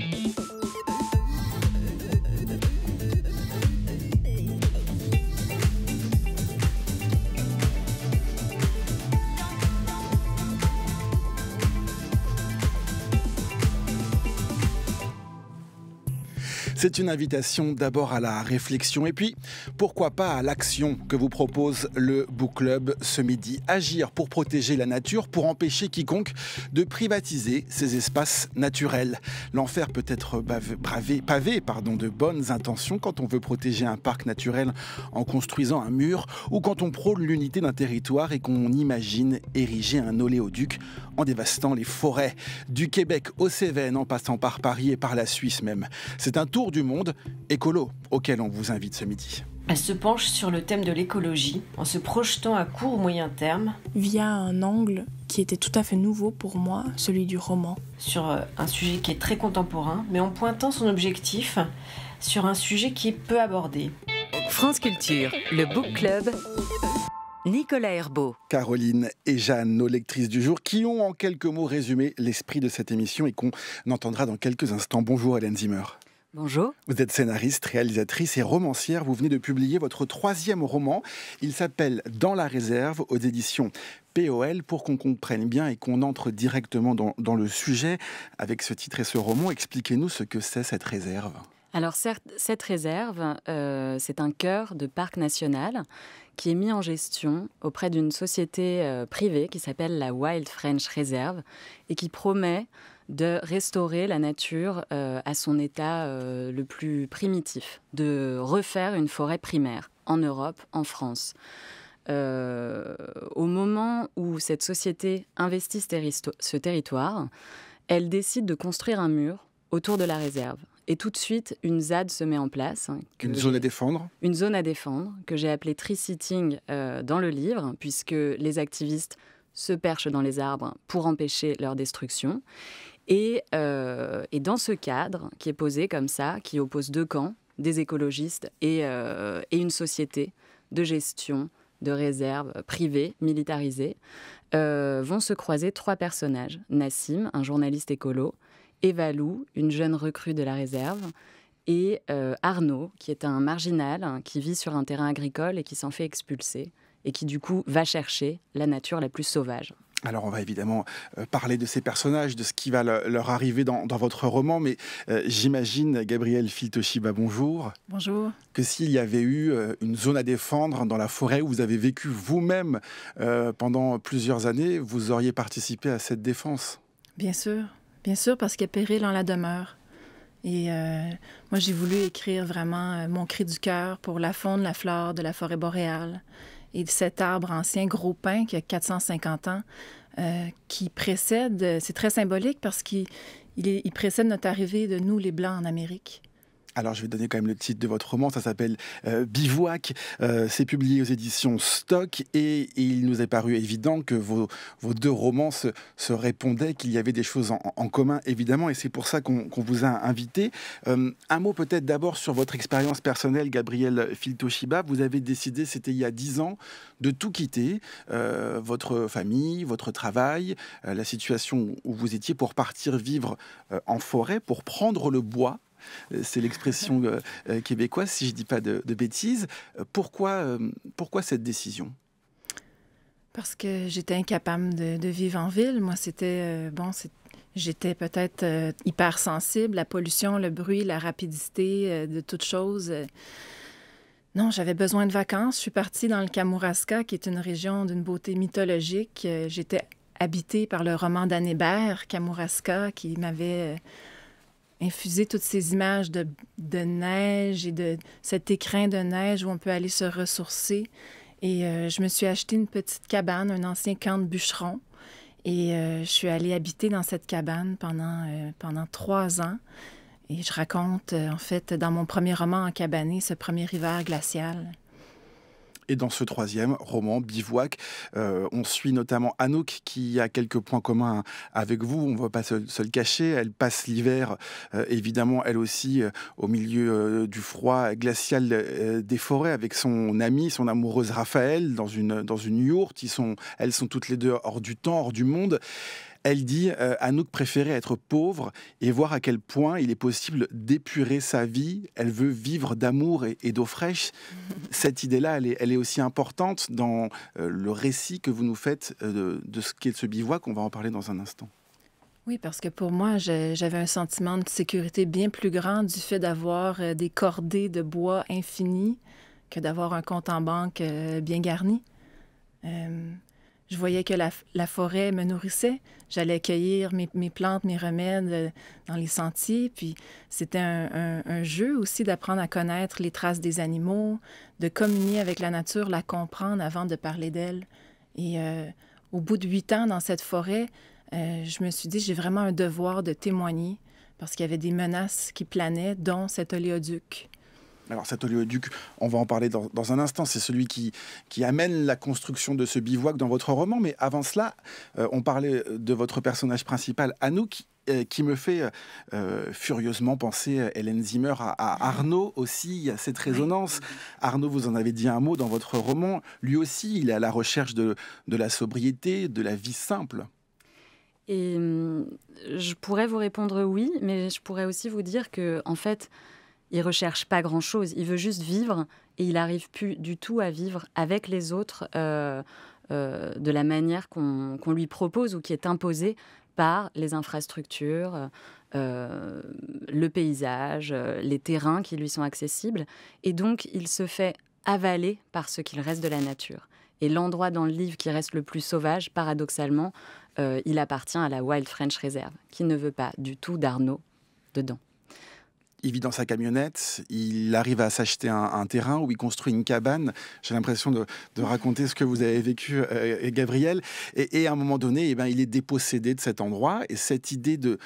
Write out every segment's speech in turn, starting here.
Bye. C'est une invitation d'abord à la réflexion et puis pourquoi pas à l'action que vous propose le Book Club ce midi. Agir pour protéger la nature, pour empêcher quiconque de privatiser ces espaces naturels. L'enfer peut être bravé, pavé pardon, de bonnes intentions quand on veut protéger un parc naturel en construisant un mur ou quand on prône l'unité d'un territoire et qu'on imagine ériger un oléoduc en dévastant les forêts du Québec aux Cévennes en passant par Paris et par la Suisse même. C'est un tour du monde écolo auquel on vous invite ce midi. Elle se penche sur le thème de l'écologie en se projetant à court ou moyen terme via un angle qui était tout à fait nouveau pour moi, celui du roman. Sur euh, un sujet qui est très contemporain, mais en pointant son objectif sur un sujet qui est peu abordé. France Culture, le Book Club, Nicolas Herbeau. Caroline et Jeanne, nos lectrices du jour, qui ont en quelques mots résumé l'esprit de cette émission et qu'on entendra dans quelques instants. Bonjour Hélène Zimmer. Bonjour. Vous êtes scénariste, réalisatrice et romancière. Vous venez de publier votre troisième roman. Il s'appelle Dans la réserve aux éditions POL pour qu'on comprenne bien et qu'on entre directement dans, le sujet. Avec ce titre et ce roman, expliquez-nous ce que c'est cette réserve. Alors certes, cette réserve, euh, c'est un cœur de parc national qui est mis en gestion auprès d'une société euh, privée qui s'appelle la Wild French Reserve et qui promet de restaurer la nature euh, à son état euh, le plus primitif, de refaire une forêt primaire en Europe, en France. Euh, au moment où cette société investit ce, territoire, elle décide de construire un mur autour de la réserve. Et tout de suite, une ZAD se met en place. Hein, une zone à défendre Une zone à défendre, que j'ai appelée tree sitting dans le livre, puisque les activistes se perchent dans les arbres pour empêcher leur destruction. Euh, et, dans ce cadre qui est posé comme ça, qui oppose deux camps, des écologistes et, euh, une société de gestion, de réserves privée, militarisée, euh, vont se croiser trois personnages. Nassim, un journaliste écolo, Evalou, une jeune recrue de la réserve, et Arnaud, qui est un marginal hein, qui vit sur un terrain agricole et qui s'en fait expulser, et qui du coup va chercher la nature la plus sauvage. Alors on va évidemment euh, parler de ces personnages, de ce qui va leur arriver dans, votre roman, mais euh, j'imagine, Gabriel Filtoshiba, bonjour. Bonjour. Que s'il y avait eu euh, une zone à défendre dans la forêt où vous avez vécu vous-même pendant plusieurs années, vous auriez participé à cette défense Bien sûr, bien sûr, parce qu'il y a péril en la demeure. Et moi, j'ai voulu écrire vraiment mon cri du cœur pour la faune, la flore de la forêt boréale et cet arbre ancien, gros pin, qui a 450 ans, euh, qui précède, c'est très symbolique parce qu'il précède notre arrivée de nous, les Blancs, en Amérique. Alors je vais donner quand même le titre de votre roman, ça s'appelle euh, Bivouac, euh, c'est publié aux éditions Stock et, il nous est paru évident que vos, deux romans se, répondaient, qu'il y avait des choses en, commun évidemment et c'est pour ça qu'on vous a invité. Euh, un mot peut-être d'abord sur votre expérience personnelle, Gabriel Filtoshiba. Vous avez décidé, c'était il y a dix ans, de tout quitter, votre famille, votre travail, la situation où vous étiez pour partir vivre en forêt, pour prendre le bois euh, c'est l'expression euh, euh, québécoise, si je ne dis pas de, bêtises. Pourquoi, pourquoi cette décision Parce que j'étais incapable de, vivre en ville. Moi, c'était bon, J'étais peut-être hyper sensible, la pollution, le bruit, la rapidité de toutes choses. Non, j'avais besoin de vacances. Je suis partie dans le Kamouraska, qui est une région d'une beauté mythologique. J'étais habitée par le roman d'Anne Hébert, Kamouraska, qui m'avait infuser toutes ces images de, neige et de cet écrin de neige où on peut aller se ressourcer. Et euh, je me suis acheté une petite cabane, un ancien camp de bûcheron. Et euh, je suis allée habiter dans cette cabane pendant, euh, pendant trois ans. Et je raconte, en fait, dans mon premier roman en cabané, ce premier hiver glacial. Et dans ce troisième roman, Bivouac, euh, on suit notamment Anouk qui a quelques points communs avec vous, on ne va pas se, le cacher. Elle passe l'hiver, euh, évidemment, elle aussi, euh, au milieu du froid glacial des forêts avec son amie, son amoureuse Raphaël, dans une, dans une yourte. Ils sont, elles sont toutes les deux hors du temps, hors du monde. Elle dit nous euh, Anouk préférer être pauvre et voir à quel point il est possible d'épurer sa vie. Elle veut vivre d'amour et, d'eau fraîche. Cette idée-là, elle est, aussi importante dans euh, le récit que vous nous faites euh, de, ce qu'est ce bivouac. qu'on va en parler dans un instant. Oui, parce que pour moi, j'avais un sentiment de sécurité bien plus grand du fait d'avoir des cordées de bois infinies que d'avoir un compte en banque bien garni. Je voyais que la, forêt me nourrissait. J'allais cueillir mes, plantes, mes remèdes euh, dans les sentiers. Puis c'était un, jeu aussi d'apprendre à connaître les traces des animaux, de communier avec la nature, la comprendre avant de parler d'elle. Et euh, au bout de huit ans dans cette forêt, euh, je me suis dit, j'ai vraiment un devoir de témoigner parce qu'il y avait des menaces qui planaient, dont cet oléoduc alors cet oléoduc, on va en parler dans, un instant, c'est celui qui, amène la construction de ce bivouac dans votre roman, mais avant cela, euh, on parlait de votre personnage principal, Anouk, euh, qui me fait euh, furieusement penser Hélène Zimmer à, Arnaud aussi, il cette résonance. Arnaud, vous en avez dit un mot dans votre roman, lui aussi, il est à la recherche de la sobriété, de la vie simple. Et hum, je pourrais vous répondre oui, mais je pourrais aussi vous dire que, en fait, il recherche pas grand chose, il veut juste vivre et il arrive plus du tout à vivre avec les autres euh, euh, de la manière qu'on lui propose ou qui est imposée par les infrastructures, euh, le paysage, les terrains qui lui sont accessibles. Et donc, il se fait avaler par ce qu'il reste de la nature. Et l'endroit dans le livre qui reste le plus sauvage, paradoxalement, il appartient à la Wild French Reserve, qui ne veut pas du tout d'Arnaud dedans il vit dans sa camionnette, il arrive à s'acheter un, terrain où il construit une cabane. J'ai l'impression de, raconter ce que vous avez vécu, euh, Gabriel. Et, à un moment donné, eh ben, il est dépossédé de cet endroit. Et cette idée de,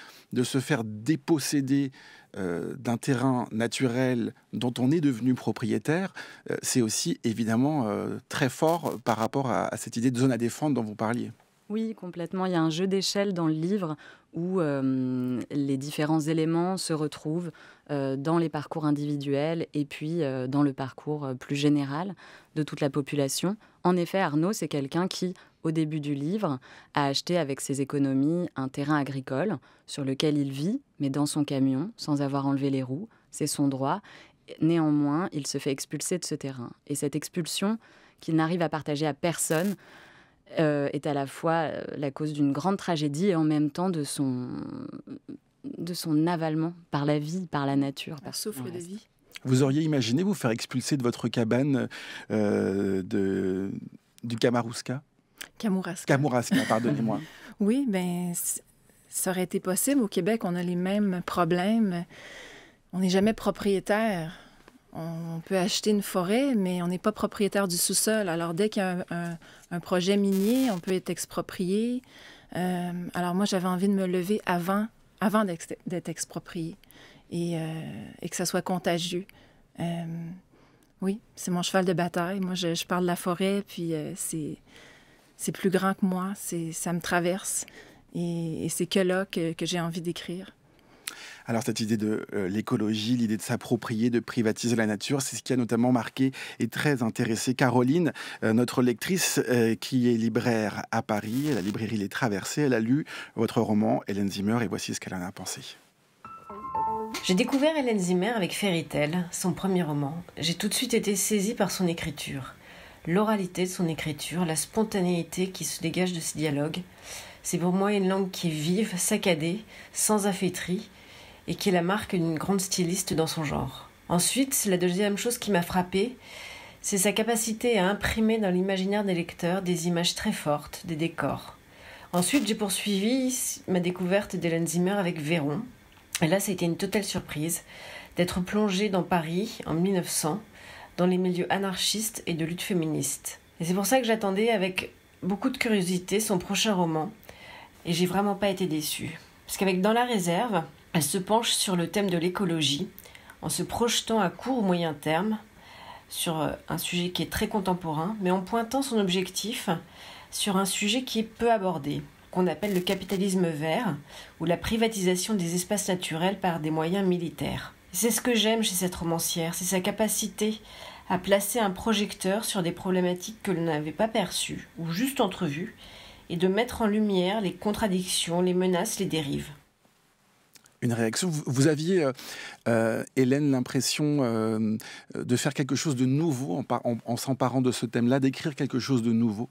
se faire déposséder euh, d'un terrain naturel dont on est devenu propriétaire, euh, c'est aussi évidemment très fort par rapport à cette idée de zone à défendre dont vous parliez. Oui, complètement. Il y a un jeu d'échelle dans le livre où euh, les différents éléments se retrouvent euh, dans les parcours individuels et puis euh, dans le parcours plus général de toute la population. En effet, Arnaud, c'est quelqu'un qui, au début du livre, a acheté avec ses économies un terrain agricole sur lequel il vit, mais dans son camion, sans avoir enlevé les roues. C'est son droit. Néanmoins, il se fait expulser de ce terrain. Et cette expulsion qu'il n'arrive à partager à personne, euh, est à la fois euh, la cause d'une grande tragédie et en même temps de son, de avalement par la vie, par la nature. Par par souffle de vie. Vous auriez imaginé vous faire expulser de votre cabane euh, du Kamarouska Kamouraska. Kamouraska, pardonnez-moi. oui, ben, ça aurait été possible. Au Québec, on a les mêmes problèmes. On n'est jamais propriétaire on peut acheter une forêt, mais on n'est pas propriétaire du sous-sol. Alors, dès qu'il y a un, projet minier, on peut être exproprié. Euh, alors, moi, j'avais envie de me lever avant, avant d'être exproprié euh, et, que ça soit contagieux. Euh, oui, c'est mon cheval de bataille. Moi, je, parle de la forêt, puis c'est plus grand que moi. Ça me traverse. Et, c'est que là que j'ai envie d'écrire. Alors cette idée de euh, l'écologie, l'idée de s'approprier, de privatiser la nature, c'est ce qui a notamment marqué et très intéressé Caroline, euh, notre lectrice euh, qui est libraire à Paris, la librairie Les traversée. elle a lu votre roman Hélène Zimmer et voici ce qu'elle en a pensé. J'ai découvert Hélène Zimmer avec Fairy son premier roman. J'ai tout de suite été saisie par son écriture, l'oralité de son écriture, la spontanéité qui se dégage de ses dialogues. C'est pour moi une langue qui est vive, saccadée, sans affaîtrie, et qui est la marque d'une grande styliste dans son genre. Ensuite, la deuxième chose qui m'a frappée, c'est sa capacité à imprimer dans l'imaginaire des lecteurs des images très fortes, des décors. Ensuite, j'ai poursuivi ma découverte d'Hélène Zimmer avec Véron. Et là, ça a été une totale surprise d'être plongée dans Paris en 1900, dans les milieux anarchistes et de lutte féministe. Et c'est pour ça que j'attendais avec beaucoup de curiosité son prochain roman. Et j'ai vraiment pas été déçue. Parce qu'avec Dans la réserve, elle se penche sur le thème de l'écologie en se projetant à court ou moyen terme sur euh, un sujet qui est très contemporain, mais en pointant son objectif sur un sujet qui est peu abordé, qu'on appelle le capitalisme vert ou la privatisation des espaces naturels par des moyens militaires. C'est ce que j'aime chez cette romancière, c'est sa capacité à placer un projecteur sur des problématiques que l'on n'avait pas perçues ou juste entrevues et de mettre en lumière les contradictions, les menaces, les dérives. Une réaction. Vous, aviez, euh, euh, Hélène, l'impression euh, de faire quelque chose de nouveau en, s'emparant de ce thème-là, d'écrire quelque chose de nouveau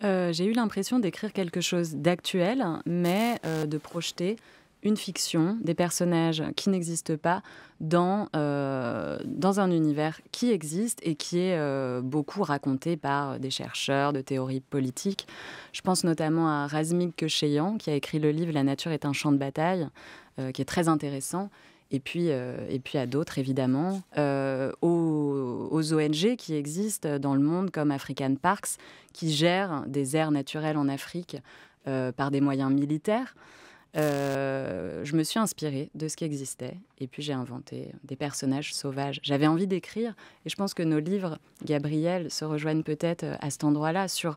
J'ai eu l'impression d'écrire quelque chose d'actuel, mais de projeter une fiction, des personnages qui n'existent pas dans, dans un univers qui existe et qui est beaucoup raconté par des chercheurs de théories politiques. Je pense notamment à Razmik Kecheyan, qui a écrit le livre La nature est un champ de bataille, euh, qui est très intéressant et puis, euh, et puis à d'autres évidemment, euh, aux, ONG qui existent dans le monde comme African Parks, qui gèrent des aires naturelles en Afrique par des moyens militaires. je me suis inspirée de ce qui existait et puis j'ai inventé des personnages sauvages. J'avais envie d'écrire et je pense que nos livres, Gabriel, se rejoignent peut-être à cet endroit-là sur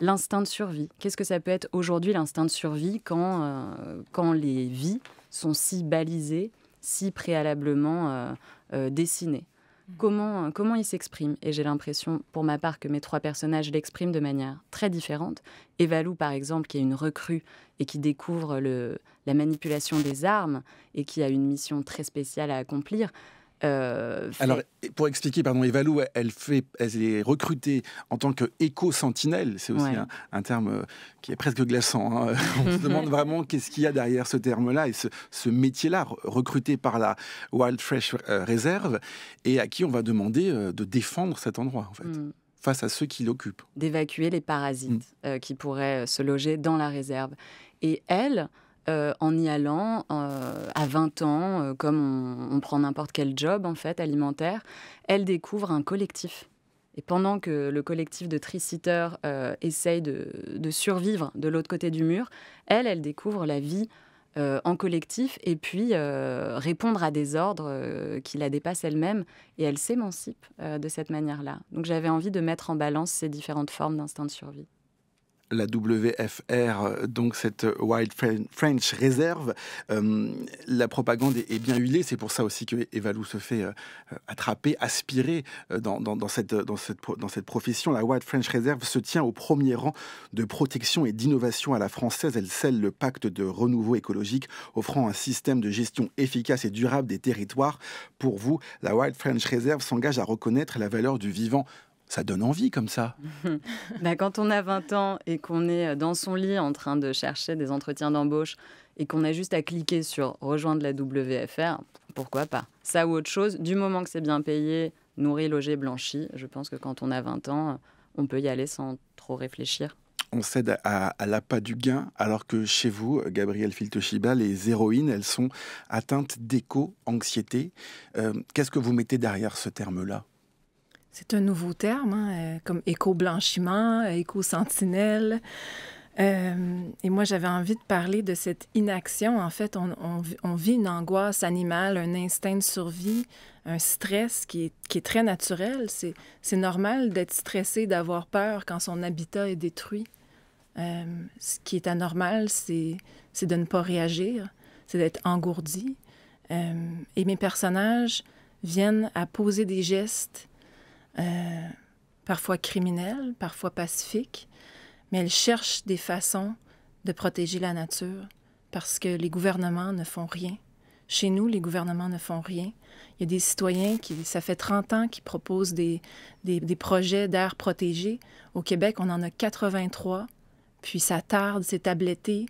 l'instinct de survie. Qu'est-ce que ça peut être aujourd'hui l'instinct de survie quand, quand les vies sont si balisés, si préalablement euh, euh, dessinés mmh. comment, euh, comment il s'exprime. Et j'ai l'impression, pour ma part, que mes trois personnages l'expriment de manière très différente. Evalou, par exemple, qui est une recrue et qui découvre le, la manipulation des armes et qui a une mission très spéciale à accomplir, euh, Alors, pour expliquer, pardon, Evalou, elle, fait, elle est recrutée en tant qu'éco-sentinelle. C'est aussi un, terme euh, qui est presque glaçant. Hein. On se demande vraiment qu'est-ce qu'il y a derrière ce terme-là et ce, métier-là, recruté par la Wild Fresh euh, Reserve, et à qui on va demander de défendre cet endroit, en fait. Mm. face à ceux qui l'occupent. D'évacuer les parasites mm. qui pourraient se loger dans la réserve. Et elle, euh, en y allant euh, à 20 ans, euh, comme on, prend n'importe quel job en fait alimentaire, elle découvre un collectif. Et pendant que le collectif de triciteurs essaye de, de, survivre de l'autre côté du mur, elle, elle découvre la vie en collectif et puis répondre à des ordres qui la dépassent elle-même et elle s'émancipe de cette manière-là. Donc j'avais envie de mettre en balance ces différentes formes d'instinct de survie la WFR, euh, donc cette euh, Wild French Reserve. Euh, la propagande est, bien huilée, c'est pour ça aussi que Evalou se fait attraper, aspirer dans, cette, dans cette profession. La Wild French Reserve se tient au premier rang de protection et d'innovation à la française. Elle scelle le pacte de renouveau écologique, offrant un système de gestion efficace et durable des territoires. Pour vous, la Wild French Reserve s'engage à reconnaître la valeur du vivant ça donne envie comme ça. Bah, quand on a 20 ans et qu'on est euh, dans son lit en train de chercher des entretiens d'embauche et qu'on a juste à cliquer sur rejoindre la WFR, pourquoi pas Ça ou autre chose, du moment que c'est bien payé, nourri, logé, blanchi, je pense que quand on a 20 ans, on peut y aller sans trop réfléchir on cède à, à l'appât du gain, alors que chez vous, Gabriel Filtoshiba, les héroïnes, elles sont atteintes d'éco-anxiété. Euh, qu'est-ce que vous mettez derrière ce terme-là c'est un nouveau terme, hein, euh, comme éco-blanchiment, éco-sentinelle. Euh, et moi, j'avais envie de parler de cette inaction. En fait, on, vit une angoisse animale, un instinct de survie, un stress qui est, très naturel. C'est normal d'être stressé, d'avoir peur quand son habitat est détruit. Euh, ce qui est anormal, c'est de ne pas réagir, c'est d'être engourdi. et mes personnages viennent à poser des gestes euh, parfois criminelles, parfois pacifiques, mais elles cherchent des façons de protéger la nature parce que les gouvernements ne font rien. Chez nous, les gouvernements ne font rien. Il y a des citoyens qui, ça fait 30 ans qui proposent des, projets d'air protégé. Au Québec, on en a 83, puis ça tarde, c'est tabletté,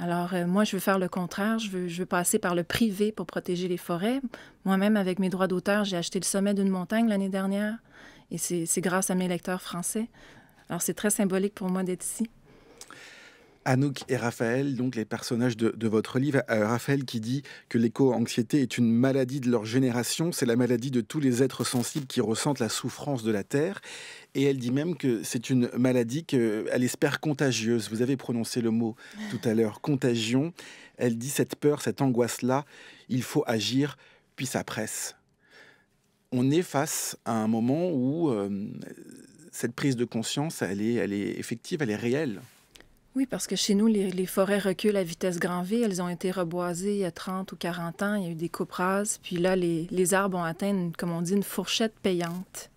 alors, euh, moi, je veux faire le contraire. je veux passer par le privé pour protéger les forêts. Moi-même, avec mes droits d'auteur, j'ai acheté le sommet d'une montagne l'année dernière. Et c'est grâce à mes lecteurs français. Alors, c'est très symbolique pour moi d'être ici. Anouk et Raphaël, donc les personnages de, votre livre. Euh, Raphaël qui dit que l'éco-anxiété est une maladie de leur génération, c'est la maladie de tous les êtres sensibles qui ressentent la souffrance de la Terre. Et elle dit même que c'est une maladie qu'elle espère contagieuse. Vous avez prononcé le mot tout à l'heure, contagion. Elle dit cette peur, cette angoisse-là, il faut agir, puis ça presse. On est face à un moment où euh, cette prise de conscience, elle est effective, elle est réelle. Oui, parce que chez nous, les, forêts reculent à vitesse grand V. Elles ont été reboisées il y a 30 ou 40 ans. Il y a eu des coupes rases. Puis là, les, arbres ont atteint, comme on dit, une fourchette payante.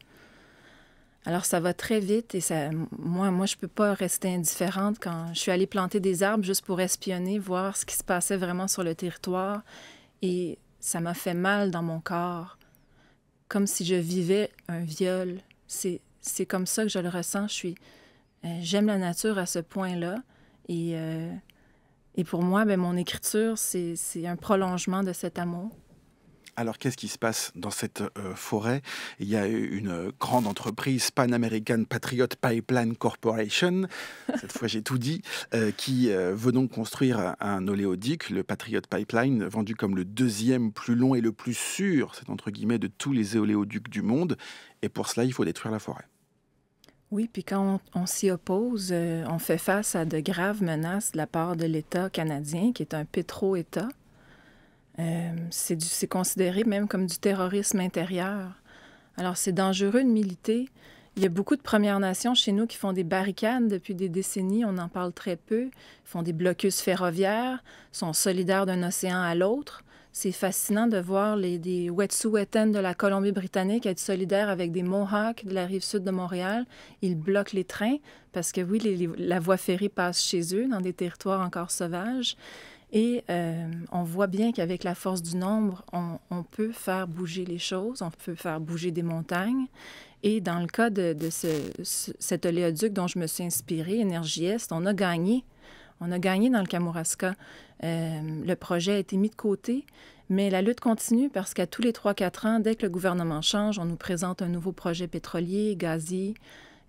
Alors, ça va très vite et ça, moi, moi, je peux pas rester indifférente quand je suis allée planter des arbres juste pour espionner, voir ce qui se passait vraiment sur le territoire. Et ça m'a fait mal dans mon corps, comme si je vivais un viol. C'est comme ça que je le ressens. Je suis, euh, j'aime la nature à ce point-là. Et, euh, et pour moi, ben mon écriture, c'est un prolongement de cet amour. Alors qu'est-ce qui se passe dans cette euh, forêt Il y a une grande entreprise Pan American Patriot Pipeline Corporation, cette fois j'ai tout dit, qui veut donc construire un oléoduc, le Patriot Pipeline, vendu comme le deuxième plus long et le plus sûr, c'est entre guillemets, de tous les oléoducs du monde. Et pour cela, il faut détruire la forêt. Oui, puis quand on, s'y oppose, euh, on fait face à de graves menaces de la part de l'État canadien, qui est un pétro-État. Euh, c'est considéré même comme du terrorisme intérieur. Alors c'est dangereux de militer. Il y a beaucoup de Premières Nations chez nous qui font des barricades depuis des décennies, on en parle très peu, Ils font des blocus ferroviaires, sont solidaires d'un océan à l'autre c'est fascinant de voir les, des Wet'suwet'en de la Colombie-Britannique être solidaires avec des Mohawks de la rive sud de Montréal. Ils bloquent les trains parce que oui, la voie ferrée passe chez eux dans des territoires encore sauvages. Et euh, on voit bien qu'avec la force du nombre, on, peut faire bouger les choses, on peut faire bouger des montagnes. Et dans le cas de, de ce, cet oléoduc dont je me suis inspirée, Énergie Est, on a gagné on a gagné dans le Kamouraska. Euh, le projet a été mis de côté, mais la lutte continue parce qu'à tous les 3-4 ans, dès que le gouvernement change, on nous présente un nouveau projet pétrolier, gazier.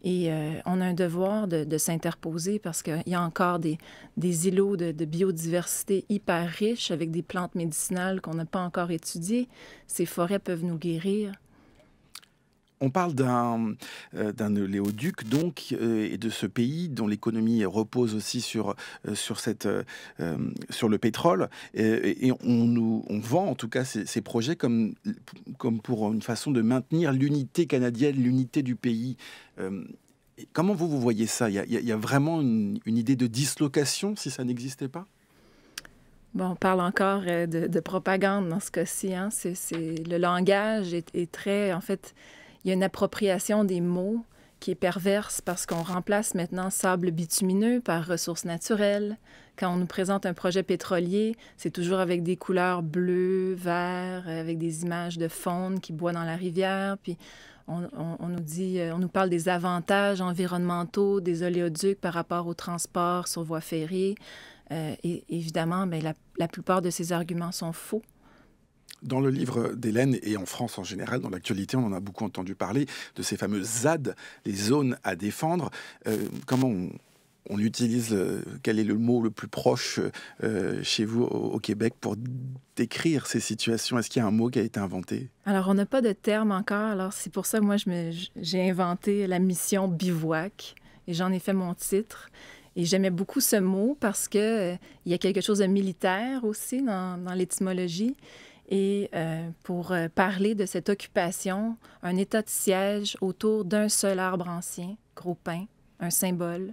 Et euh, on a un devoir de, s'interposer parce qu'il y a encore des, îlots de, de, biodiversité hyper riches avec des plantes médicinales qu'on n'a pas encore étudiées. Ces forêts peuvent nous guérir on parle d'un euh, Léoduc, donc, euh, et de ce pays dont l'économie repose aussi sur, euh, sur, cette, sur le pétrole. Et, on, nous, on vend, en tout cas, ces, projets comme, comme pour une façon de maintenir l'unité canadienne, l'unité du pays. comment vous, vous voyez ça il y, a, vraiment une, idée de dislocation si ça n'existait pas on parle encore de, propagande dans ce cas-ci. Hein. C'est, le langage est, est, très, en fait, il y a une appropriation des mots qui est perverse parce qu'on remplace maintenant sable bitumineux par ressources naturelles. Quand on nous présente un projet pétrolier, c'est toujours avec des couleurs bleues, vertes, avec des images de faune qui boit dans la rivière. Puis on, nous dit, euh, on nous parle des avantages environnementaux des oléoducs par rapport au transport sur voie ferrée. Euh, évidemment, ben, la plupart de ces arguments sont faux. Dans le livre d'Hélène et en France en général, dans l'actualité, on en a beaucoup entendu parler de ces fameuses ZAD, les zones à défendre. Euh, comment on, utilise, quel est le mot le plus proche euh, chez vous au, Québec pour décrire ces situations Est-ce qu'il y a un mot qui a été inventé Alors, on n'a pas de terme encore. Alors, c'est pour ça que moi, j'ai inventé la mission bivouac et j'en ai fait mon titre. Et j'aimais beaucoup ce mot parce qu'il euh, il y a quelque chose de militaire aussi dans, dans l'étymologie et euh, pour euh, parler de cette occupation, un état de siège autour d'un seul arbre ancien, gros pin, un symbole,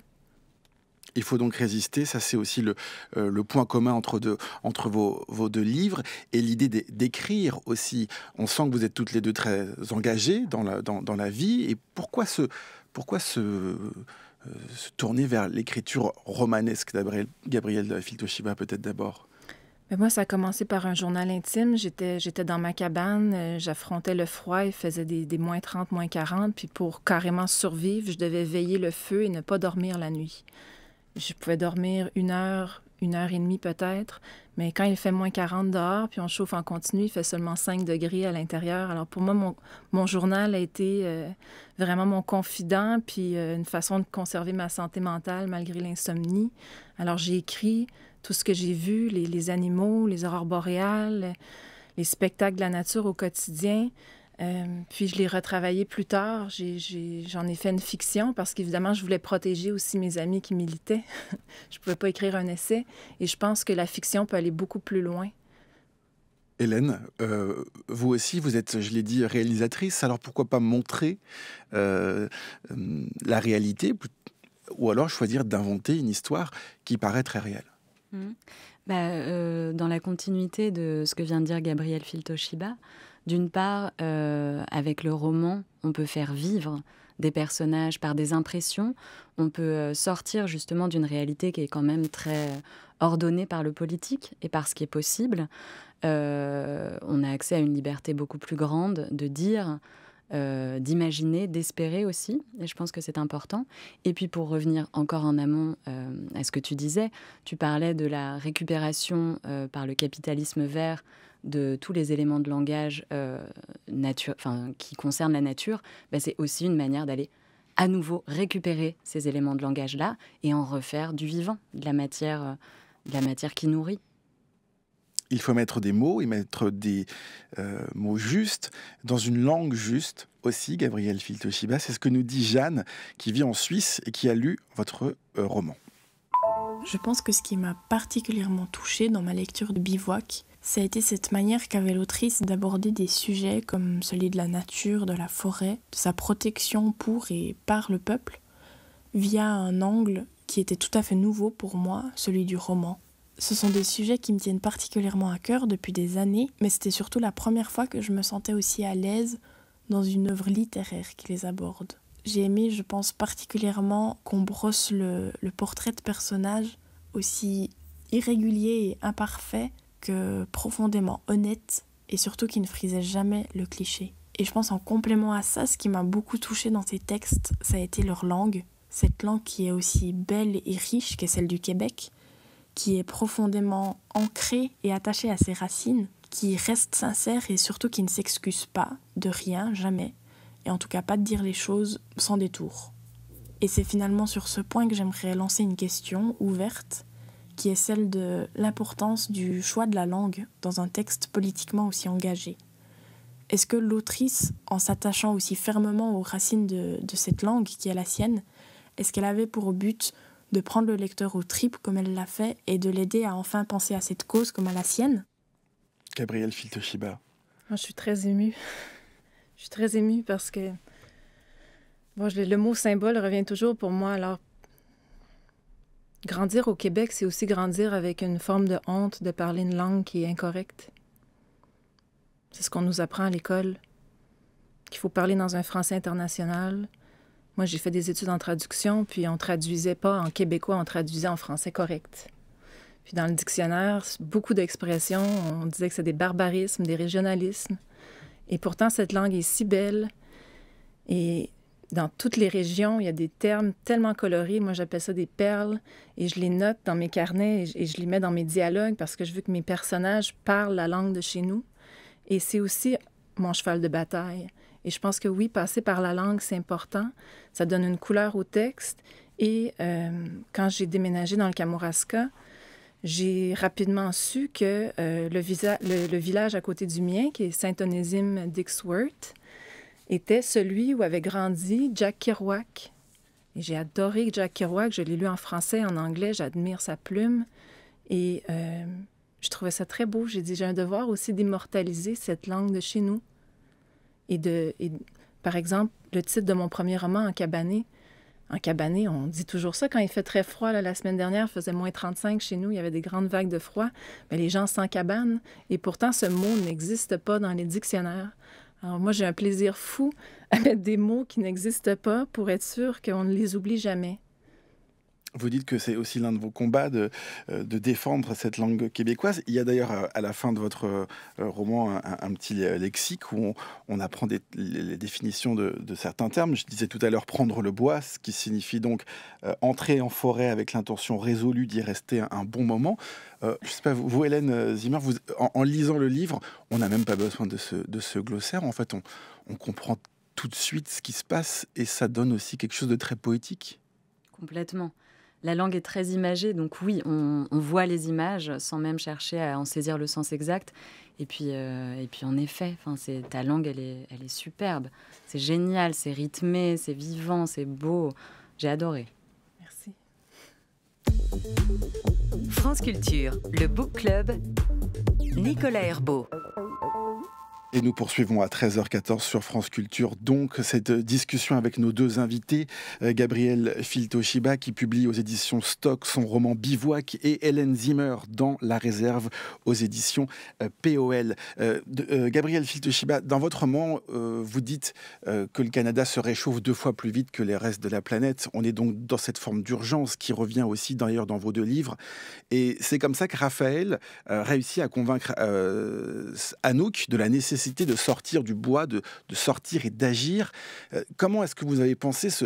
il faut donc résister, ça c'est aussi le, euh, le, point commun entre, entre vos, vos, deux livres et l'idée d'écrire aussi. On sent que vous êtes toutes les deux très engagées dans la, dans la vie et pourquoi se, pourquoi tourner vers l'écriture romanesque, Gabriel, Gabriel Filtoshiba peut-être d'abord mais ben, moi, ça a commencé par un journal intime. J'étais, dans ma cabane, euh, j'affrontais le froid, il faisait des, moins 30, moins 40, puis pour carrément survivre, je devais veiller le feu et ne pas dormir la nuit. Je pouvais dormir une heure, une heure et demie peut-être, mais quand il fait moins 40 dehors, puis on chauffe en continu, il fait seulement 5 degrés à l'intérieur. Alors pour moi, mon, journal a été euh, vraiment mon confident, puis euh, une façon de conserver ma santé mentale malgré l'insomnie. Alors j'ai écrit tout ce que j'ai vu, les, animaux, les aurores boréales, les spectacles de la nature au quotidien. Euh, puis je l'ai retravaillé plus tard. J'en ai, fait une fiction parce qu'évidemment, je voulais protéger aussi mes amis qui militaient. je ne pouvais pas écrire un essai. Et je pense que la fiction peut aller beaucoup plus loin. Hélène, euh, vous aussi, vous êtes, je l'ai dit, réalisatrice. Alors pourquoi pas montrer euh, la réalité ou alors choisir d'inventer une histoire qui paraît très réelle Mm. Bah, euh, dans la continuité de ce que vient de dire Gabriel Filtoshiba, d'une part, euh, avec le roman, on peut faire vivre des personnages par des impressions, on peut euh, sortir justement d'une réalité qui est quand même très ordonnée par le politique et par ce qui est possible. on a accès à une liberté beaucoup plus grande de dire euh, d'imaginer, d'espérer aussi. Et je pense que c'est important. Et puis pour revenir encore en amont euh, à ce que tu disais, tu parlais de la récupération euh, par le capitalisme vert de tous les éléments de langage nature, qui concernent la nature. Ben, c'est aussi une manière d'aller à nouveau récupérer ces éléments de langage-là et en refaire du vivant, de la matière, de la matière qui nourrit. Il faut mettre des mots et mettre des euh, mots justes dans une langue juste aussi, Gabriel Filtoshiba. C'est ce que nous dit Jeanne, qui vit en Suisse et qui a lu votre euh, roman. Je pense que ce qui m'a particulièrement touchée dans ma lecture de Bivouac, ça a été cette manière qu'avait l'autrice d'aborder des sujets comme celui de la nature, de la forêt, de sa protection pour et par le peuple, via un angle qui était tout à fait nouveau pour moi, celui du roman. Ce sont des sujets qui me tiennent particulièrement à cœur depuis des années, mais c'était surtout la première fois que je me sentais aussi à l'aise dans une œuvre littéraire qui les aborde. J'ai aimé, je pense, particulièrement qu'on brosse le, portrait de personnages aussi irrégulier et imparfait que profondément honnête et surtout qui ne frisait jamais le cliché. Et je pense en complément à ça, ce qui m'a beaucoup touché dans ces textes, ça a été leur langue. Cette langue qui est aussi belle et riche qu'est celle du Québec, qui est profondément ancrée et attachée à ses racines, qui reste sincère et surtout qui ne s'excuse pas de rien, jamais, et en tout cas pas de dire les choses sans détour. Et c'est finalement sur ce point que j'aimerais lancer une question ouverte, qui est celle de l'importance du choix de la langue dans un texte politiquement aussi engagé. Est-ce que l'autrice, en s'attachant aussi fermement aux racines de, de cette langue qui est la sienne, est-ce qu'elle avait pour but de prendre le lecteur au trip comme elle l'a fait et de l'aider à enfin penser à cette cause comme à la sienne Gabrielle Filtoshiba. je suis très émue. Je suis très émue parce que bon, le mot symbole revient toujours pour moi. Alors, grandir au Québec, c'est aussi grandir avec une forme de honte de parler une langue qui est incorrecte. C'est ce qu'on nous apprend à l'école, qu'il faut parler dans un français international, moi, j'ai fait des études en traduction, puis on traduisait pas en québécois, on traduisait en français correct. Puis dans le dictionnaire, beaucoup d'expressions, on disait que c'était des barbarismes, des régionalismes. Et pourtant, cette langue est si belle. Et dans toutes les régions, il y a des termes tellement colorés. Moi, j'appelle ça des perles. Et je les note dans mes carnets et je les mets dans mes dialogues parce que je veux que mes personnages parlent la langue de chez nous. Et c'est aussi mon cheval de bataille. Et je pense que oui, passer par la langue, c'est important. Ça donne une couleur au texte. Et euh, quand j'ai déménagé dans le Kamouraska, j'ai rapidement su que euh, le, village à côté du mien, qui est Saint-Onésime d'Ixworth, était celui où avait grandi Jack Kerouac. Et j'ai adoré Jack Kerouac. Je l'ai lu en français, en anglais. J'admire sa plume. Et euh, je trouvais ça très beau. J'ai dit, j'ai un devoir aussi d'immortaliser cette langue de chez nous et de... Et, par exemple, le titre de mon premier roman, En cabané, en cabané, on dit toujours ça. Quand il fait très froid, la semaine dernière, il faisait moins 35 chez nous, il y avait des grandes vagues de froid, mais les gens cabane. Et pourtant, ce mot n'existe pas dans les dictionnaires. Alors, moi, j'ai un plaisir fou à mettre des mots qui n'existent pas pour être sûr qu'on ne les oublie jamais. Vous dites que c'est aussi l'un de vos combats de, euh, de, défendre cette langue québécoise. Il y a d'ailleurs euh, à la fin de votre euh, roman un, petit lexique où on, on apprend les définitions de, certains termes. Je disais tout à l'heure prendre le bois, ce qui signifie donc entrer en forêt avec l'intention résolue d'y rester un, bon moment. Je je sais pas, vous, Hélène Zimmer, vous, en, lisant le livre, on n'a même pas besoin de ce, de ce glossaire. En fait, on, on comprend tout de suite ce qui se passe et ça donne aussi quelque chose de très poétique. Complètement. La langue est très imagée, donc oui, on, voit les images sans même chercher à en saisir le sens exact. Et puis, euh, et puis en effet, c'est, ta langue, elle est, elle est superbe. C'est génial, c'est rythmé, c'est vivant, c'est beau. J'ai adoré. Merci. France Culture, le Book Club, Nicolas Herbeau. Et nous poursuivons à 13h14 sur France Culture. Donc, cette discussion avec nos deux invités, euh, Gabriel Filtoshiba, qui publie aux éditions Stock son roman Bivouac, et Hélène Zimmer dans La Réserve aux éditions euh, POL. Euh, Gabriel Filtoshiba, dans votre roman, vous dites que le Canada se réchauffe deux fois plus vite que les restes de la planète. On est donc dans cette forme d'urgence qui revient aussi d'ailleurs dans vos deux livres. Et c'est comme ça que Raphaël réussit à convaincre Anouk de la nécessité nécessité de sortir du bois, de, sortir et d'agir. Euh, comment est-ce que vous avez pensé ce,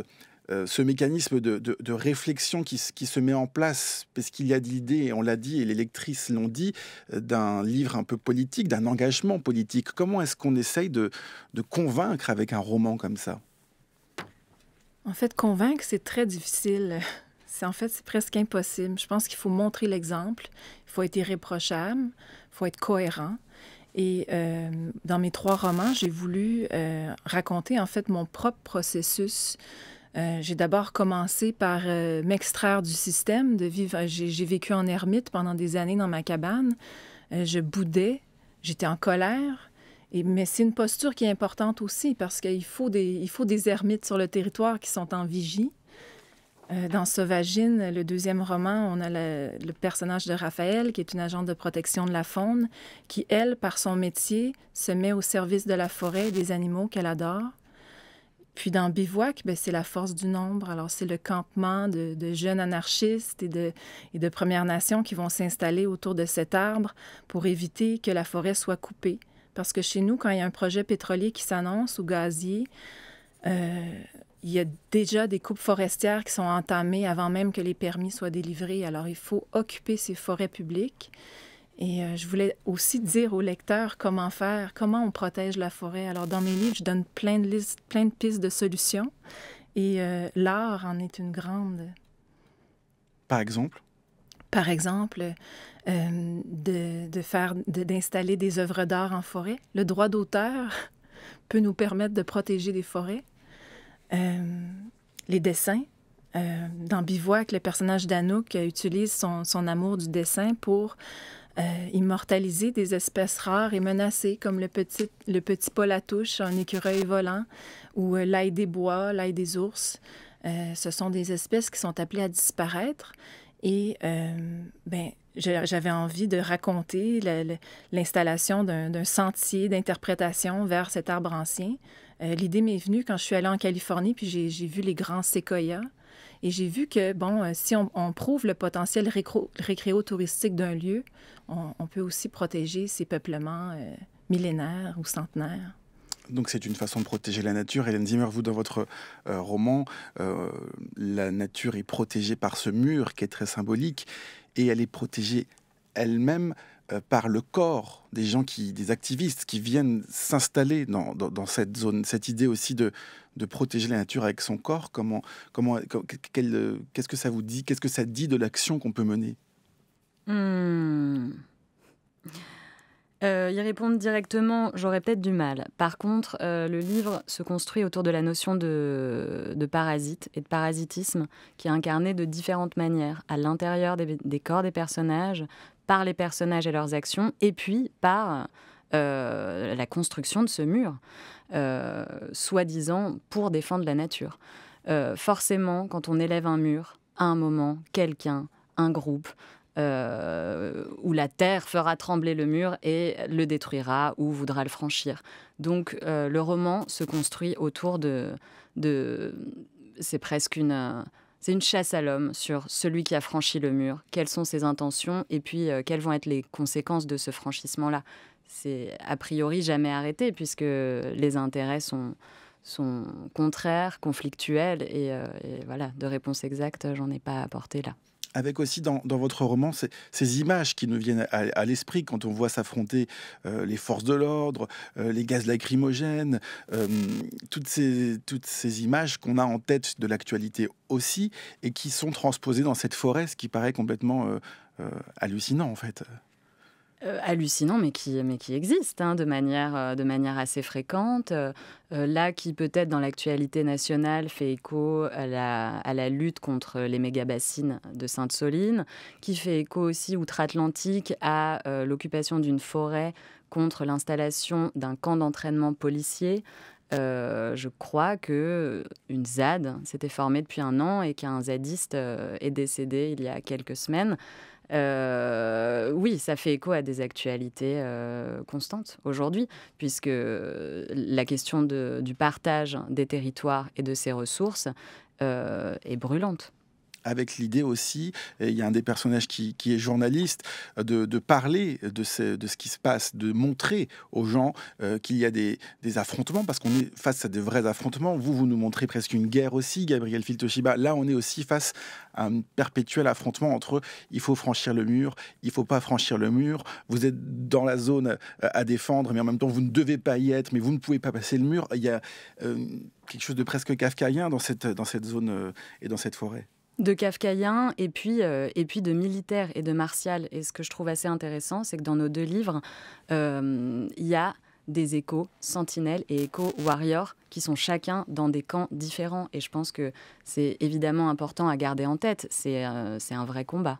euh, ce mécanisme de, réflexion qui, qui, se met en place, parce qu'il y a de l'idée, on l'a dit, et les lectrices l'ont dit, euh, d'un livre un peu politique, d'un engagement politique. Comment est-ce qu'on essaye de, convaincre avec un roman comme ça En fait, convaincre, c'est très difficile. C'est en fait, c'est presque impossible. Je pense qu'il faut montrer l'exemple, il faut être irréprochable, il faut être cohérent. Et euh, dans mes trois romans, j'ai voulu euh, raconter en fait mon propre processus. Euh, j'ai d'abord commencé par m'extraire du système, de vivre. J'ai vécu en ermite pendant des années dans ma cabane. je boudais, j'étais en colère. Et, mais c'est une posture qui est importante aussi parce qu'il il faut des ermites sur le territoire qui sont en vigie. Euh, dans Sauvagine, le deuxième roman, on a le, personnage de Raphaël, qui est une agente de protection de la faune, qui, elle, par son métier, se met au service de la forêt et des animaux qu'elle adore. Puis dans Bivouac, ben, c'est la force du nombre. Alors, c'est le campement de, jeunes anarchistes et de, Premières Nations qui vont s'installer autour de cet arbre pour éviter que la forêt soit coupée. Parce que chez nous, quand il y a un projet pétrolier qui s'annonce ou gazier, euh, il y a déjà des coupes forestières qui sont entamées avant même que les permis soient délivrés. Alors, il faut occuper ces forêts publiques. Et euh, je voulais aussi dire aux lecteurs comment faire, comment on protège la forêt. Alors, dans mes livres, je donne plein de, pistes de solutions. Et euh, l'art en est une grande. Par exemple? Par exemple, euh, de, faire, d'installer des œuvres d'art en forêt. Le droit d'auteur peut nous permettre de protéger des forêts. Euh, les dessins. Euh, dans Bivouac, le personnage d'Anouk euh, utilise son, amour du dessin pour immortaliser des espèces rares et menacées, comme le petit, le petit polatouche, un écureuil volant, ou l'ail des bois, l'ail des ours. ce sont des espèces qui sont appelées à disparaître. Et ben, j'avais envie de raconter l'installation d'un sentier d'interprétation vers cet arbre ancien. Euh, l'idée m'est venue quand je suis allée en Californie, puis j'ai vu les grands séquoias. Et j'ai vu que, bon, euh, si on, prouve le potentiel récréo-touristique d'un lieu, on, peut aussi protéger ces peuplements euh, millénaires ou centenaires. Donc c'est une façon de protéger la nature. Hélène Zimmer, vous, dans votre roman, la nature est protégée par ce mur qui est très symbolique, et elle est protégée elle-même euh, par le corps des gens qui, des activistes qui viennent s'installer dans, cette zone, cette idée aussi de, protéger la nature avec son corps. Comment, comment, euh, qu'est-ce que ça vous dit Qu'est-ce que ça dit de l'action qu'on peut mener mmh. y répondre directement, j'aurais peut-être du mal. Par contre, le livre se construit autour de la notion de, de, parasite et de parasitisme qui est incarné de différentes manières à l'intérieur des, corps des personnages, par les personnages et leurs actions, et puis par euh, la construction de ce mur, euh, soi-disant pour défendre la nature. Euh, forcément, quand on élève un mur, à un moment, quelqu'un, un groupe, où la terre fera trembler le mur et le détruira ou voudra le franchir. Donc le roman se construit autour de... de c'est presque une c'est une chasse à l'homme sur celui qui a franchi le mur, quelles sont ses intentions et puis euh, quelles vont être les conséquences de ce franchissement-là. C'est a priori jamais arrêté puisque les intérêts sont, contraires, conflictuels et, euh, et voilà, de réponse exacte, j'en ai pas apporté là avec aussi dans, votre roman ces, images qui nous viennent à, l'esprit quand on voit s'affronter euh, les forces de l'ordre, euh, les gaz lacrymogènes, euh, toutes, ces, toutes ces images qu'on a en tête de l'actualité aussi et qui sont transposées dans cette forêt, ce qui paraît complètement hallucinant en fait. Euh, hallucinant, mais qui, mais qui existe hein, de, manière, euh, de manière assez fréquente. Euh, là, qui peut-être dans l'actualité nationale fait écho à la, lutte contre les méga-bassines de Sainte-Soline, qui fait écho aussi outre-Atlantique à l'occupation d'une forêt contre l'installation d'un camp d'entraînement policier. je crois que une ZAD s'était formée depuis un an et qu'un ZADiste est décédé il y a quelques semaines. Euh, oui, ça fait écho à des actualités euh, constantes aujourd'hui, puisque euh, la question du partage des territoires et de ses ressources est brûlante avec l'idée aussi, il y a un des personnages qui, est journaliste, euh, de, parler de ce, de ce, qui se passe, de montrer aux gens euh, qu'il y a des, affrontements, parce qu'on est face à de vrais affrontements. Vous, vous nous montrez presque une guerre aussi, Gabriel Filtoshiba. Là, on est aussi face à un perpétuel affrontement entre il faut franchir le mur, il faut pas franchir le mur, vous êtes dans la zone euh, à défendre, mais en même temps, vous ne devez pas y être, mais vous ne pouvez pas passer le mur. Il y a quelque chose de presque kafkaïen dans cette, dans cette zone et dans cette forêt de kafkaïens et puis, euh, et puis de militaires et de martial. Et ce que je trouve assez intéressant, c'est que dans nos deux livres, euh, il y a des échos sentinelles et échos warriors qui sont chacun dans des camps différents. Et je pense que c'est évidemment important à garder en tête. C'est euh, un vrai combat.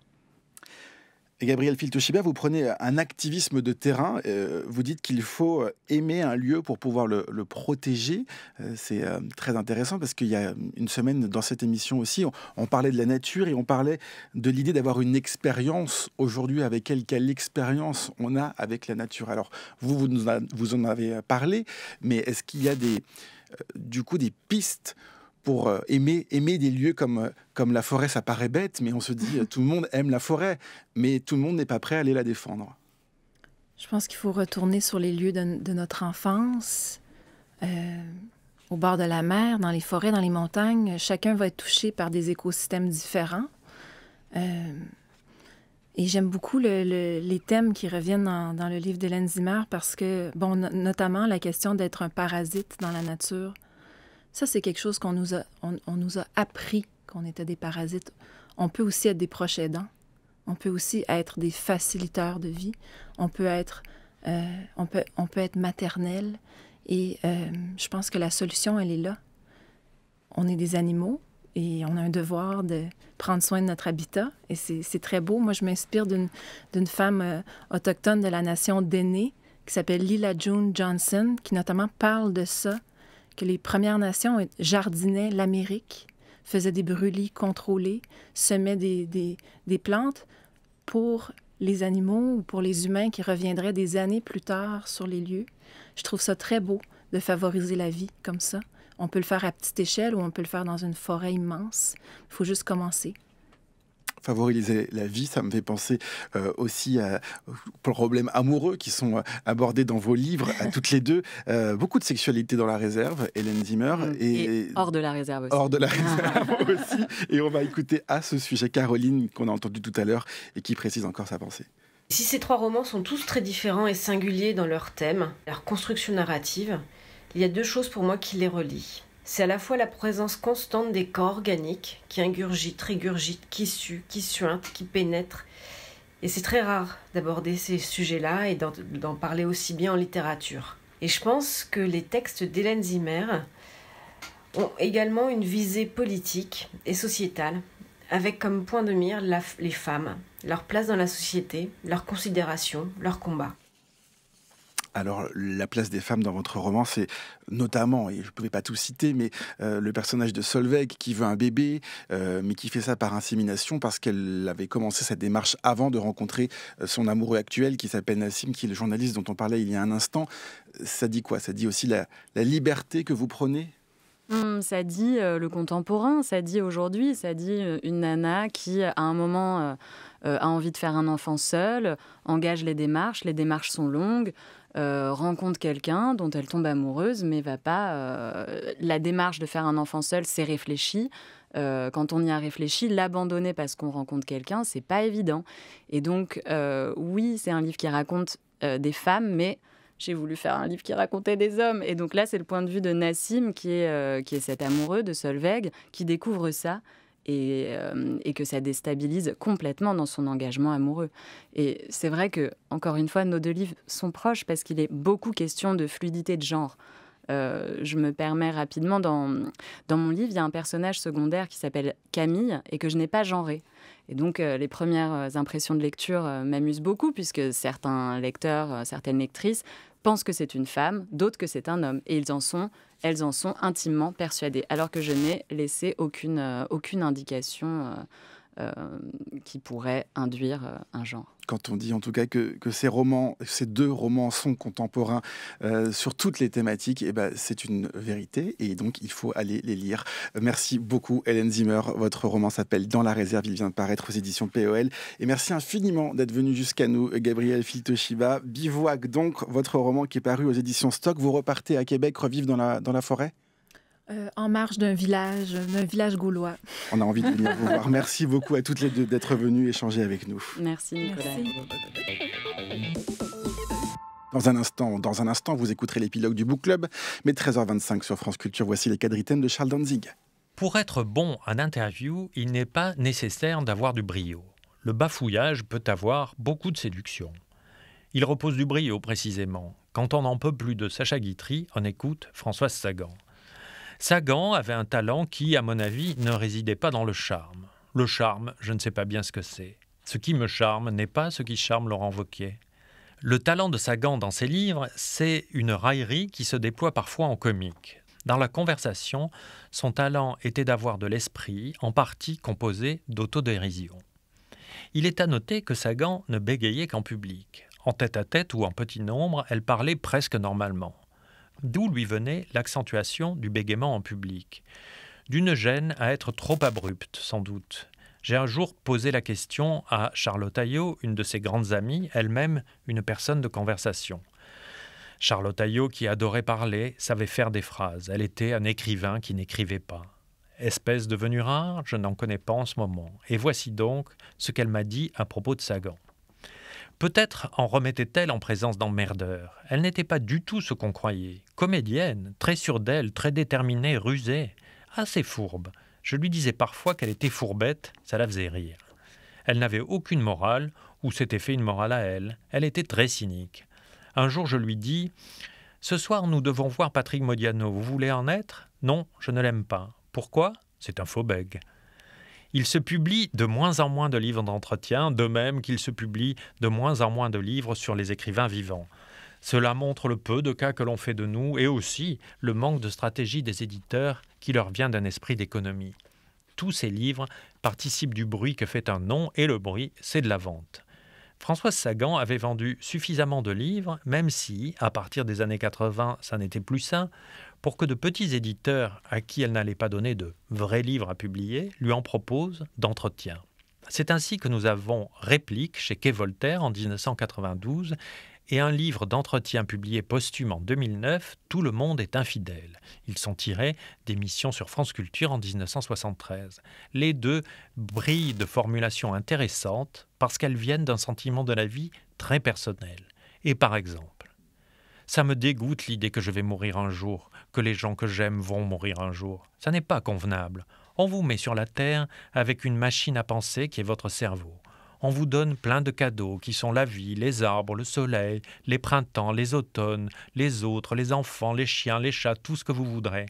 Gabriel Filtochiba, vous prenez un activisme de terrain. Euh, vous dites qu'il faut euh, aimer un lieu pour pouvoir le, protéger. Euh, c'est très intéressant parce qu'il y a une semaine dans cette émission aussi, on, parlait de la nature et on parlait de l'idée d'avoir une expérience aujourd'hui avec elle. Quelle expérience on a avec la nature Alors, vous, vous, en avez parlé, mais est-ce qu'il y a des, du coup des pistes pour euh, aimer, aimer des lieux comme, euh, comme la forêt, ça paraît bête, mais on se dit euh, tout le monde aime la forêt, mais tout le monde n'est pas prêt à aller la défendre. Je pense qu'il faut retourner sur les lieux de, notre enfance, au bord de la mer, dans les forêts, dans les montagnes. Chacun va être touché par des écosystèmes différents. et j'aime beaucoup les thèmes qui reviennent dans, le livre d'Hélène Zimmer parce que, bon, notamment la question d'être un parasite dans la nature. Ça, c'est quelque chose qu'on nous a, on, nous a appris qu'on était des parasites. On peut aussi être des proches aidants. On peut aussi être des facilitateurs de vie. On peut être, euh, on peut, on peut être maternel. Et euh, je pense que la solution, elle est là. On est des animaux et on a un devoir de prendre soin de notre habitat. Et c'est très beau. Moi, je m'inspire d'une femme euh, autochtone de la nation Dene qui s'appelle Lila June Johnson, qui notamment parle de ça que les Premières Nations jardinaient l'Amérique, faisaient des brûlis contrôlés, semaient des, des, plantes pour les animaux ou pour les humains qui reviendraient des années plus tard sur les lieux. Je trouve ça très beau de favoriser la vie comme ça. On peut le faire à petite échelle ou on peut le faire dans une forêt immense. Il faut juste commencer favoriser la vie, ça me fait penser euh, aussi euh, aux problèmes amoureux qui sont euh, abordés dans vos livres, à toutes les deux. beaucoup de sexualité dans la réserve, Hélène Zimmer. Mm. Et, hors de la réserve aussi. Hors de la ah. réserve aussi. Et on va écouter à ce sujet Caroline, qu'on a entendu tout à l'heure et qui précise encore sa pensée. Si ces trois romans sont tous très différents et singuliers dans leur thème, leur construction narrative, il y a deux choses pour moi qui les relient c'est à la fois la présence constante des corps organiques qui ingurgitent, régurgitent, qui suent, qui suintent, qui pénètrent. Et c'est très rare d'aborder ces sujets-là et d'en parler aussi bien en littérature. Et je pense que les textes d'Hélène Zimmer ont également une visée politique et sociétale, avec comme point de mire les femmes, leur place dans la société, leur considération, leur combat. Alors, la place des femmes dans votre roman, c'est notamment, et je ne pouvais pas tout citer, mais euh, le personnage de Solveig qui veut un bébé, euh, mais qui fait ça par insémination parce qu'elle avait commencé cette démarche avant de rencontrer euh, son amoureux actuel qui s'appelle Nassim, qui est le journaliste dont on parlait il y a un instant. Ça dit quoi Ça dit aussi la, la liberté que vous prenez hum, ça dit le contemporain, ça dit aujourd'hui, ça dit une nana qui, à un moment, a envie de faire un enfant seule, engage les démarches, les démarches sont longues. Euh, rencontre quelqu'un dont elle tombe amoureuse, mais va pas. Euh, la démarche de faire un enfant seul, c'est réfléchi. Euh, quand on y a réfléchi, l'abandonner parce qu'on rencontre quelqu'un, c'est pas évident. Et donc, oui, c'est un livre qui raconte des femmes, mais j'ai voulu faire un livre qui racontait des hommes. Et donc là, c'est le point de vue de Nassim, qui est, qui est cet amoureux de Solveig, qui découvre ça. Euh, et, que ça déstabilise complètement dans son engagement amoureux. Et c'est vrai que, encore une fois, nos deux livres sont proches parce qu'il est beaucoup question de fluidité de genre. Euh, je me permets rapidement, dans, mon livre, il y a un personnage secondaire qui s'appelle Camille et que je n'ai pas genré. Et donc, euh, les premières impressions de lecture m'amusent beaucoup puisque certains lecteurs, certaines lectrices pensent que c'est une femme, d'autres que c'est un homme. Et ils en sont elles en sont intimement persuadées, alors que je n'ai laissé aucune, euh, aucune indication euh, euh, qui pourrait induire euh, un genre. Quand on dit en tout cas que, ces romans, ces deux romans sont contemporains euh, sur toutes les thématiques, eh ben, c'est une vérité et donc il faut aller les lire. Merci beaucoup Hélène Zimmer. Votre roman s'appelle Dans la réserve, il vient de paraître aux éditions POL. E et merci infiniment d'être venu jusqu'à nous, Gabriel Filtoshiba. Bivouac donc, votre roman qui est paru aux éditions Stock. Vous repartez à Québec, revivre dans la, dans la forêt euh, en marge d'un village, d'un village gaulois. On a envie de venir vous voir. Merci beaucoup à toutes les deux d'être venues échanger avec nous. Merci Nicolas. Dans un instant, dans un instant, vous écouterez l'épilogue du Book Club, mais 13h25 sur France Culture, voici les quadritaines de Charles Danzig. Pour être bon en interview, il n'est pas nécessaire d'avoir du brio. Le bafouillage peut avoir beaucoup de séduction. Il repose du brio précisément. Quand on n'en peut plus de Sacha Guitry, on écoute Françoise Sagan. Sagan avait un talent qui, à mon avis, ne résidait pas dans le charme. Le charme, je ne sais pas bien ce que c'est. Ce qui me charme n'est pas ce qui charme Laurent Vauquier. Le talent de Sagan dans ses livres, c'est une raillerie qui se déploie parfois en comique. Dans la conversation, son talent était d'avoir de l'esprit, en partie composé d'autodérision. Il est à noter que Sagan ne bégayait qu'en public. En tête à tête ou en petit nombre, elle parlait presque normalement d'où lui venait l'accentuation du bégaiement en public. D'une gêne à être trop abrupte, sans doute. J'ai un jour posé la question à Charlotte Ayot, une de ses grandes amies, elle-même une personne de conversation. Charlotte Ayot, qui adorait parler, savait faire des phrases. Elle était un écrivain qui n'écrivait pas. Espèce devenue rare, je n'en connais pas en ce moment. Et voici donc ce qu'elle m'a dit à propos de Sagan. Peut-être en remettait-elle en présence d'emmerdeurs. Elle n'était pas du tout ce qu'on croyait. Comédienne, très sûre d'elle, très déterminée, rusée, assez fourbe. Je lui disais parfois qu'elle était fourbette, ça la faisait rire. Elle n'avait aucune morale, ou s'était fait une morale à elle. Elle était très cynique. Un jour, je lui dis Ce soir, nous devons voir Patrick Modiano. Vous voulez en être Non, je ne l'aime pas. Pourquoi C'est un faux bègue. Il se publie de moins en moins de livres d'entretien, de même qu'il se publie de moins en moins de livres sur les écrivains vivants. Cela montre le peu de cas que l'on fait de nous et aussi le manque de stratégie des éditeurs qui leur vient d'un esprit d'économie. Tous ces livres participent du bruit que fait un nom et le bruit, c'est de la vente. Françoise Sagan avait vendu suffisamment de livres, même si, à partir des années 80, ça n'était plus sain, pour que de petits éditeurs à qui elle n'allait pas donner de vrais livres à publier lui en proposent d'entretien. C'est ainsi que nous avons Réplique chez Quai Voltaire en 1992 et un livre d'entretien publié posthume en 2009, Tout le monde est infidèle. Ils sont tirés d'émissions sur France Culture en 1973. Les deux brillent de formulations intéressantes parce qu'elles viennent d'un sentiment de la vie très personnel. Et par exemple, ça me dégoûte l'idée que je vais mourir un jour que les gens que j'aime vont mourir un jour. Ça n'est pas convenable. On vous met sur la terre avec une machine à penser qui est votre cerveau. On vous donne plein de cadeaux qui sont la vie, les arbres, le soleil, les printemps, les automnes, les autres, les enfants, les chiens, les chats, tout ce que vous voudrez.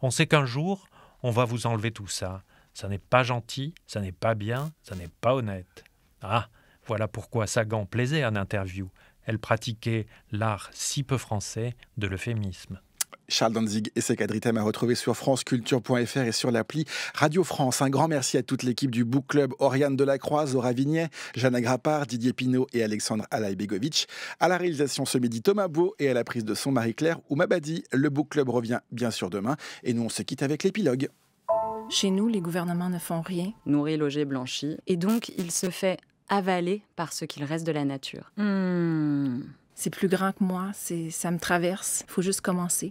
On sait qu'un jour, on va vous enlever tout ça. Ça n'est pas gentil, ça n'est pas bien, ça n'est pas honnête. Ah, voilà pourquoi Sagan plaisait à interview Elle pratiquait l'art si peu français de l'euphémisme. Charles Danzig et ses quadritèmes à retrouver sur franceculture.fr et sur l'appli Radio France. Un grand merci à toute l'équipe du Book Club, Oriane Delacroix, Zora Vignet, Jeanne Grappard, Didier Pinault et Alexandre Alaïbegovic. À la réalisation ce midi, Thomas Beau et à la prise de son Marie-Claire Mabadi. Le Book Club revient bien sûr demain et nous on se quitte avec l'épilogue. Chez nous, les gouvernements ne font rien. Nourrir, loger, blanchi. Et donc, il se fait avaler par ce qu'il reste de la nature. Hmm. C'est plus grand que moi, ça me traverse. Faut juste commencer.